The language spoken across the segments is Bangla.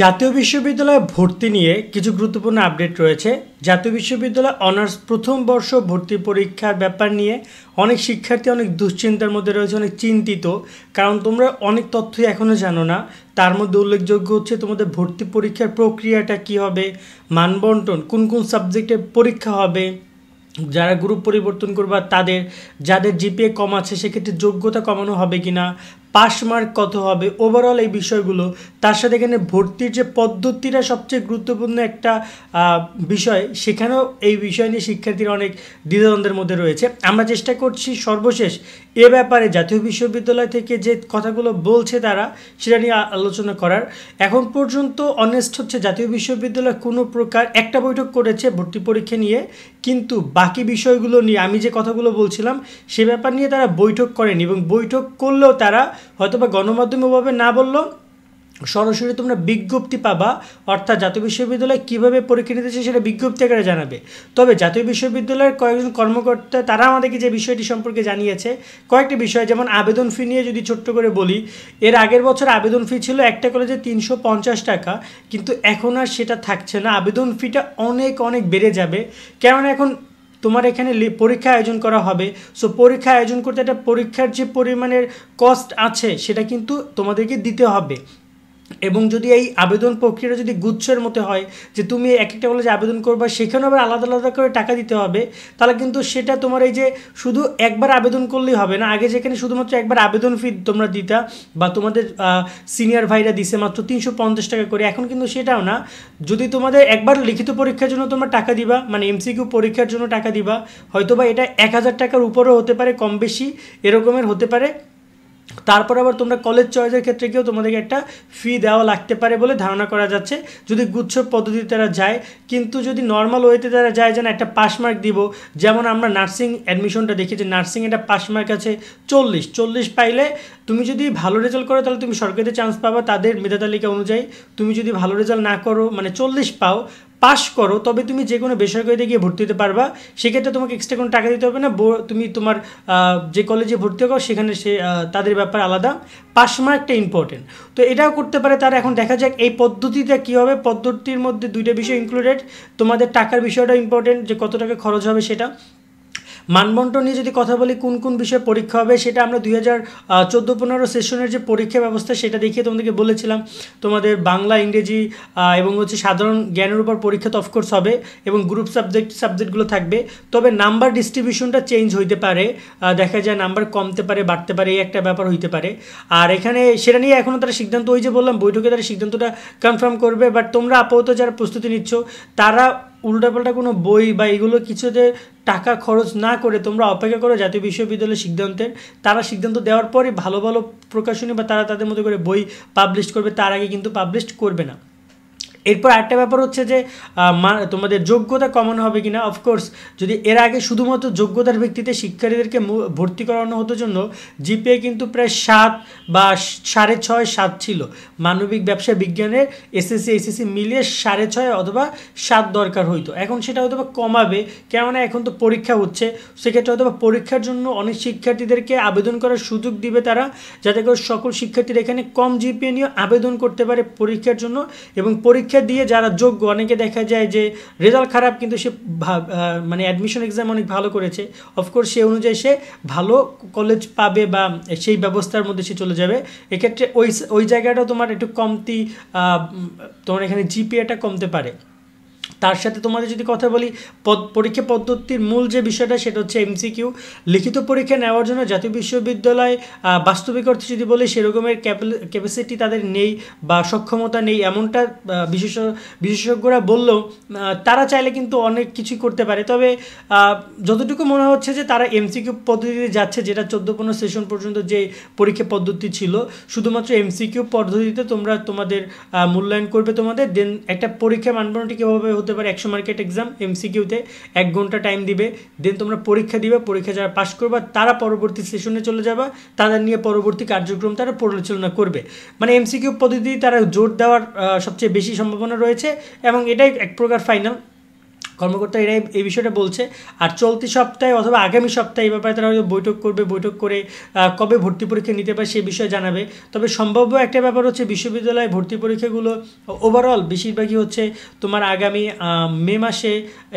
জাতীয় বিশ্ববিদ্যালয়ে ভর্তি নিয়ে কিছু গুরুত্বপূর্ণ আপডেট রয়েছে জাতীয় বিশ্ববিদ্যালয় অনার্স প্রথম বর্ষ ভর্তি পরীক্ষার ব্যাপার নিয়ে অনেক শিক্ষার্থী অনেক দুশ্চিন্তার মধ্যে রয়েছে অনেক চিন্তিত কারণ তোমরা অনেক তথ্যই এখনও জানো না তার মধ্যে উল্লেখযোগ্য হচ্ছে তোমাদের ভর্তি পরীক্ষার প্রক্রিয়াটা কি হবে মানবন্টন কোন কোন সাবজেক্টে পরীক্ষা হবে যারা গ্রুপ পরিবর্তন করবা তাদের যাদের জিপিএ কম আছে সেক্ষেত্রে যোগ্যতা কমানো হবে কি না পাশ মার্ক কত হবে ওভারঅল এই বিষয়গুলো তার সাথে এখানে ভর্তির যে পদ্ধতিটা সবচেয়ে গুরুত্বপূর্ণ একটা বিষয় সেখানেও এই বিষয় নিয়ে শিক্ষার্থীরা অনেক দ্বিধাদ্বন্দ্বের মধ্যে রয়েছে আমরা চেষ্টা করছি সর্বশেষ এ ব্যাপারে জাতীয় বিশ্ববিদ্যালয় থেকে যে কথাগুলো বলছে তারা সেটা নিয়ে আলোচনা করার এখন পর্যন্ত অনেস্ট হচ্ছে জাতীয় বিশ্ববিদ্যালয় কোনো প্রকার একটা বৈঠক করেছে ভর্তি পরীক্ষা নিয়ে কিন্তু বাকি বিষয়গুলো নিয়ে আমি যে কথাগুলো বলছিলাম সে ব্যাপার নিয়ে তারা বৈঠক করেনি এবং বৈঠক করলেও তারা হয়তোবা গণমাধ্যমে ওভাবে না বললো সরাসরি তোমরা বিজ্ঞপ্তি পাবা অর্থাৎ জাতীয় বিশ্ববিদ্যালয় কীভাবে পরীক্ষা নিতেছে সেটা বিজ্ঞপ্তি আকারে জানাবে তবে জাতীয় বিশ্ববিদ্যালয়ের কয়েকজন কর্মকর্তা তারা আমাদেরকে যে বিষয়টি সম্পর্কে জানিয়েছে কয়েকটি বিষয় যেমন আবেদন ফি নিয়ে যদি ছোট্ট করে বলি এর আগের বছর আবেদন ফি ছিল একটা কলেজে তিনশো পঞ্চাশ টাকা কিন্তু এখন আর সেটা থাকছে না আবেদন ফিটা অনেক অনেক বেড়ে যাবে কেননা এখন তোমার এখানে পরীক্ষা আয়োজন করা হবে সো পরীক্ষা আয়োজন করতে একটা পরীক্ষার যে পরিমাণের কস্ট আছে সেটা কিন্তু তোমাদেরকে দিতে হবে এবং যদি এই আবেদন প্রক্রিয়াটা যদি গুচ্ছের মতো হয় যে তুমি এক একটা কলেজে আবেদন করবে সেখানে আবার আলাদা আলাদা করে টাকা দিতে হবে তাহলে কিন্তু সেটা তোমার এই যে শুধু একবার আবেদন করলেই হবে না আগে যেখানে শুধুমাত্র একবার আবেদন ফি তোমরা দিতা বা তোমাদের সিনিয়র ভাইরা দিছে মাত্র তিনশো পঞ্চাশ টাকা করে এখন কিন্তু সেটাও না যদি তোমাদের একবার লিখিত পরীক্ষার জন্য তোমরা টাকা দিবা মানে এমসিকিউ পরীক্ষার জন্য টাকা দিবা হয়তো বা এটা এক হাজার টাকার উপরেও হতে পারে কম বেশি এরকমের হতে পারে তারপর আবার তোমরা কলেজ চয়েসের ক্ষেত্রে গিয়েও তোমাদেরকে একটা ফি দেওয়া লাগতে পারে বলে ধারণা করা যাচ্ছে যদি গুচ্ছ পদ্ধতিতে তারা যায় কিন্তু যদি নর্মাল ওয়েতে তারা যায় যেন একটা পাসমার্ক দিব যেমন আমরা নার্সিং অ্যাডমিশনটা দেখি যে নার্সিং এটা পাসমার্ক আছে চল্লিশ চল্লিশ পাইলে তুমি যদি ভালো রেজাল্ট করো তাহলে তুমি সরকারিতে চান্স পাবা তাদের মেধা তালিকা অনুযায়ী তুমি যদি ভালো রেজাল্ট না করো মানে চল্লিশ পাও পাশ করো তবে তুমি যে কোনো বেসরকারিতে গিয়ে ভর্তি হতে পারবা সেক্ষেত্রে তোমাকে এক্সট্রা কোনো টাকা দিতে হবে না তুমি তোমার যে কলেজে ভর্তি হও সেখানে সে তাদের ব্যাপার আলাদা পাশ মার্কটা ইম্পর্টেন্ট তো এটাও করতে পারে তারা এখন দেখা যাক এই পদ্ধতিটা কী হবে পদ্ধতির মধ্যে দুইটা বিষয় ইনক্লুডেড তোমাদের টাকার বিষয়টা ইম্পর্টেন্ট যে কত টাকা খরচ হবে সেটা মানবন্টন নিয়ে যদি কথা বলি কোন কোন বিষয়ে পরীক্ষা হবে সেটা আমরা দুই হাজার চোদ্দো পনেরো সেশনের যে পরীক্ষা ব্যবস্থা সেটা দেখিয়ে তোমাদেরকে বলেছিলাম তোমাদের বাংলা ইংরেজি এবং হচ্ছে সাধারণ জ্ঞানের উপর পরীক্ষা তো অফকোর্স হবে এবং গ্রুপ সাবজেক্ট সাবজেক্টগুলো থাকবে তবে নাম্বার ডিস্ট্রিবিউশনটা চেঞ্জ হইতে পারে দেখা যায় নাম্বার কমতে পারে বাড়তে পারে এই একটা ব্যাপার হইতে পারে আর এখানে সেটা নিয়ে এখনও তারা সিদ্ধান্ত ওই যে বললাম বৈঠকে তারা সিদ্ধান্তটা কনফার্ম করবে বাট তোমরা আপাতত যারা প্রস্তুতি নিচ্ছ তারা উল্টাপাল্টা কোনো বই বা এগুলো কিছুতে টাকা খরচ না করে তোমরা অপেক্ষা করো জাতীয় বিশ্ববিদ্যালয়ের সিদ্ধান্তের তারা সিদ্ধান্ত দেওয়ার পরে ভালো ভালো প্রকাশনী বা তারা তাদের মতো করে বই পাবলিশ করবে তার আগে কিন্তু পাবলিশ করবে না এরপর আরেকটা ব্যাপার হচ্ছে যে তোমাদের যোগ্যতা কমন হবে কিনা অফকোর্স যদি এর আগে শুধুমাত্র যোগ্যতার ভিত্তিতে শিক্ষার্থীদেরকে ভর্তি করানো হতো জন্য জিপিএ কিন্তু প্রায় সাত বা সাড়ে ছয় সাত ছিল মানবিক ব্যবসা বিজ্ঞানের এসএসসি এসএসসি মিলিয়ে সাড়ে ছয় অথবা সাত দরকার হইতো এখন সেটা হয়তো কমাবে কেননা এখন তো পরীক্ষা হচ্ছে সেক্ষেত্রে হয়তো বা পরীক্ষার জন্য অনেক শিক্ষার্থীদেরকে আবেদন করার সুযোগ দিবে তারা যাতে করে সকল শিক্ষার্থীরা এখানে কম জিপিএ নিয়ে আবেদন করতে পারে পরীক্ষার জন্য এবং পরীক্ষা পরীক্ষা দিয়ে যারা যোগ্য অনেকে দেখা যায় যে রেজাল্ট খারাপ কিন্তু সে মানে অ্যাডমিশন এক্সাম অনেক ভালো করেছে অফকোর্স সে অনুযায়ী সে ভালো কলেজ পাবে বা সেই ব্যবস্থার মধ্যে সে চলে যাবে এক্ষেত্রে ওই ওই জায়গাটা তোমার একটু কমতি তোমার এখানে জিপিএটা কমতে পারে তার সাথে তোমাদের যদি কথা বলি পরীক্ষা পদ্ধতির মূল যে বিষয়টা সেটা হচ্ছে এমসিকিউ লিখিত পরীক্ষা নেওয়ার জন্য জাতীয় বিশ্ববিদ্যালয় বাস্তবিক অর্থে যদি বলি সেরকমের ক্যাপাসিটি তাদের নেই বা সক্ষমতা নেই এমনটা বিশেষ বিশেষজ্ঞরা বললেও তারা চাইলে কিন্তু অনেক কিছুই করতে পারে তবে যতটুকু মনে হচ্ছে যে তারা এমসিকিউ পদ্ধতিতে যাচ্ছে যেটা চোদ্দ পনেরো সেশন পর্যন্ত যে পরীক্ষা পদ্ধতি ছিল শুধুমাত্র এমসিকিউ পদ্ধতিতে তোমরা তোমাদের মূল্যায়ন করবে তোমাদের দেন একটা পরীক্ষা মানদণ্ডটি কীভাবে হতে হতে পারে একশো মার্কেট এক্সাম এমসিকিউতে এক ঘন্টা টাইম দিবে দেন তোমরা পরীক্ষা দিবে পরীক্ষা যারা পাশ করবা তারা পরবর্তী সেশনে চলে যাবে তাদের নিয়ে পরবর্তী কার্যক্রম তারা পরিচালনা করবে মানে এমসিকিউ পদ্ধতি তারা জোর দেওয়ার সবচেয়ে বেশি সম্ভাবনা রয়েছে এবং এটাই এক প্রকার ফাইনাল কর্মকর্তা এরাই এই বিষয়টা বলছে আর চলতি সপ্তাহে অথবা আগামী সপ্তাহে এই ব্যাপারে তারা হয়তো বৈঠক করবে বৈঠক করে কবে ভর্তি পরীক্ষা নিতে পারে সে বিষয়ে জানাবে তবে সম্ভাব্য একটা ব্যাপার হচ্ছে বিশ্ববিদ্যালয়ে ভর্তি পরীক্ষাগুলো ওভারঅল বেশিরভাগই হচ্ছে তোমার আগামী মে মাসে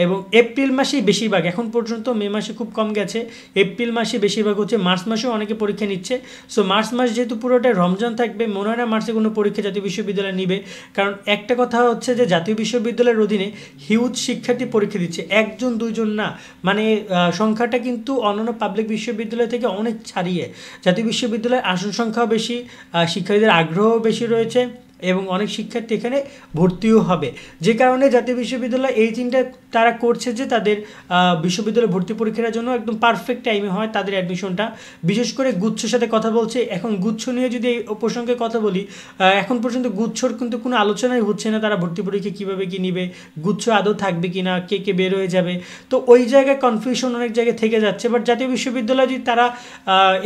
এবং এপ্রিল মাসেই বেশিরভাগ এখন পর্যন্ত মে মাসে খুব কম গেছে এপ্রিল মাসে বেশিরভাগ হচ্ছে মার্চ মাসেও অনেকে পরীক্ষা নিচ্ছে সো মার্চ মাস যেহেতু পুরোটাই রমজান থাকবে মনে হয় না মার্চে কোনো পরীক্ষা জাতীয় বিশ্ববিদ্যালয় নিবে কারণ একটা কথা হচ্ছে যে জাতীয় বিশ্ববিদ্যালয়ের অধীনে হিউজ শিক্ষার্থী পরীক্ষা দিচ্ছে একজন দুইজন না মানে সংখ্যাটা কিন্তু অন্যান্য পাবলিক বিশ্ববিদ্যালয় থেকে অনেক ছাড়িয়ে জাতীয় বিশ্ববিদ্যালয়ের আসন সংখ্যাও বেশি শিক্ষার্থীদের আগ্রহ বেশি রয়েছে এবং অনেক শিক্ষার্থী এখানে ভর্তিও হবে যে কারণে জাতীয় বিশ্ববিদ্যালয় এই চিন্তা তারা করছে যে তাদের বিশ্ববিদ্যালয় ভর্তি পরীক্ষার জন্য একদম পারফেক্ট টাইমে হয় তাদের অ্যাডমিশনটা বিশেষ করে গুচ্ছর সাথে কথা বলছে এখন গুচ্ছ নিয়ে যদি এই প্রসঙ্গে কথা বলি এখন পর্যন্ত গুচ্ছর কিন্তু কোনো আলোচনাই হচ্ছে না তারা ভর্তি পরীক্ষা কীভাবে কী নিবে গুচ্ছ আদৌ থাকবে কি না কে কে বের হয়ে যাবে তো ওই জায়গায় কনফিউশন অনেক জায়গায় থেকে যাচ্ছে বাট জাতীয় বিশ্ববিদ্যালয় যদি তারা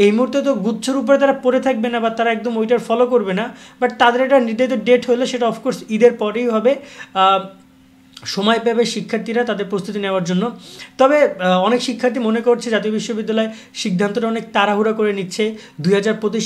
এই মুহূর্তে তো গুচ্ছর উপরে তারা পড়ে থাকবে না বা তারা একদম ওইটার ফলো করবে না বাট তাদের এটা যেহেতু ডেট হলো সেটা অফকোর্স ঈদের পরেই হবে সময় পাবে শিক্ষার্থীরা তাদের প্রস্তুতি নেওয়ার জন্য তবে অনেক শিক্ষার্থী মনে করছে জাতীয় বিশ্ববিদ্যালয় সিদ্ধান্তটা অনেক তাড়াহুড়া করে নিচ্ছে দুই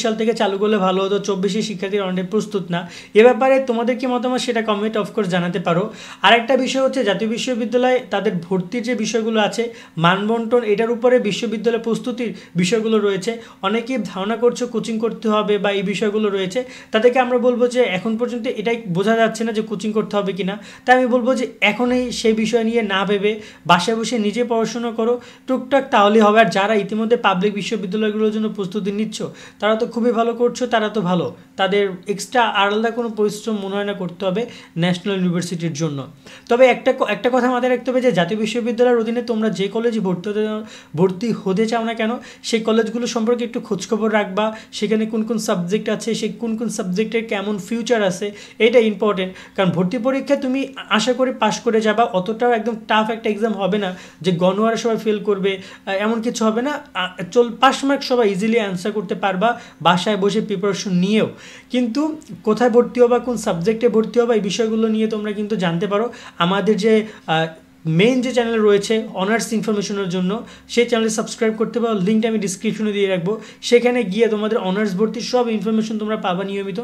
সাল থেকে চালু করলে ভালো হতো চব্বিশে শিক্ষার্থীরা অনেক প্রস্তুত না এ ব্যাপারে তোমাদের কি মতামত সেটা কমেন্ট অফকোর্স জানাতে পারো আরেকটা বিষয় হচ্ছে জাতীয় বিশ্ববিদ্যালয়ে তাদের ভর্তির যে বিষয়গুলো আছে মানবন্টন এটার উপরে বিশ্ববিদ্যালয় প্রস্তুতির বিষয়গুলো রয়েছে অনেকেই ধারণা করছো কোচিং করতে হবে বা এই বিষয়গুলো রয়েছে তাদেরকে আমরা বলবো যে এখন পর্যন্ত এটাই বোঝা যাচ্ছে না যে কোচিং করতে হবে কি না তাই আমি বলবো যে এখনই সেই বিষয় নিয়ে না ভেবে বাসায় বসে নিজে পড়াশোনা করো টুকটাক তাহলে হবে আর যারা ইতিমধ্যে পাবলিক বিশ্ববিদ্যালয়গুলোর জন্য প্রস্তুতি নিচ্ছ তারা তো খুবই ভালো করছো তারা তো ভালো তাদের এক্সট্রা আলাদা কোনো পরিশ্রম মনে হয় না করতে হবে ন্যাশনাল ইউনিভার্সিটির জন্য তবে একটা একটা কথা মাথায় রাখতে হবে যে জাতীয় বিশ্ববিদ্যালয়ের অধীনে তোমরা যে কলেজে ভর্তি হতে ভর্তি হতে চাও না কেন সেই কলেজগুলো সম্পর্কে একটু খোঁজখবর রাখবা সেখানে কোন কোন সাবজেক্ট আছে সে কোন কোন সাবজেক্টের কেমন ফিউচার আছে এটা ইম্পর্টেন্ট কারণ ভর্তি পরীক্ষা তুমি আশা করি পাস পাশ করে যাবা অতটাও একদম টাফ একটা এক্সাম হবে না যে গণহারে সবাই ফেল করবে এমন কিছু হবে না চল পাস মার্ক সবাই ইজিলি অ্যান্সার করতে পারবা বাসায় বসে প্রিপারেশন নিয়েও কিন্তু কোথায় ভর্তি হবা কোন সাবজেক্টে ভর্তি হবা এই বিষয়গুলো নিয়ে তোমরা কিন্তু জানতে পারো আমাদের যে মেইন যে চ্যানেল রয়েছে অনার্স ইনফরমেশনের জন্য সেই চ্যানেলে সাবস্ক্রাইব করতে পারো লিঙ্কটা আমি ডিসক্রিপশনে দিয়ে রাখবো সেখানে গিয়ে তোমাদের অনার্স ভর্তির সব ইনফরমেশন তোমরা পাবা নিয়মিত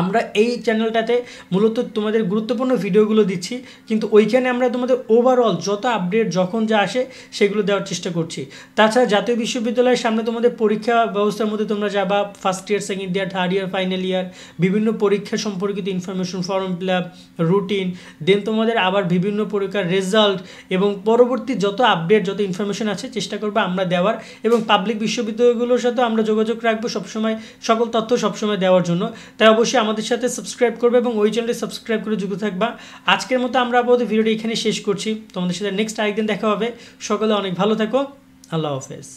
আমরা এই চ্যানেলটাতে মূলত তোমাদের গুরুত্বপূর্ণ ভিডিওগুলো দিচ্ছি কিন্তু ওইখানে আমরা তোমাদের ওভারঅল যত আপডেট যখন যা আসে সেগুলো দেওয়ার চেষ্টা করছি তাছাড়া জাতীয় বিশ্ববিদ্যালয়ের সামনে তোমাদের পরীক্ষা ব্যবস্থার মধ্যে তোমরা যাবা first year second year third year final year বিভিন্ন পরীক্ষা সম্পর্কিত information form fill up routine দেন তোমাদের আবার বিভিন্ন পরীক্ষার রেজাল্ট এবং পরবর্তী যত আপডেট যত ইনফরমেশন আছে চেষ্টা করবো আমরা দেওয়ার এবং পাবলিক বিশ্ববিদ্যালয়গুলোর সাথে আমরা যোগাযোগ রাখবো সবসময় সকল তথ্য সবসময় দেওয়ার জন্য তাই অবশ্যই আমাদের সাথে সাবস্ক্রাইব করবে এবং ওই চ্যানেলটি সাবস্ক্রাইব করে যুক্ত থাকবা আজকের মতো আমরা আপাতত ভিডিওটি এখানে শেষ করছি তোমাদের সাথে নেক্সট আরেকদিন দেখা হবে সকলে অনেক ভালো থাকো আল্লাহ হাফেজ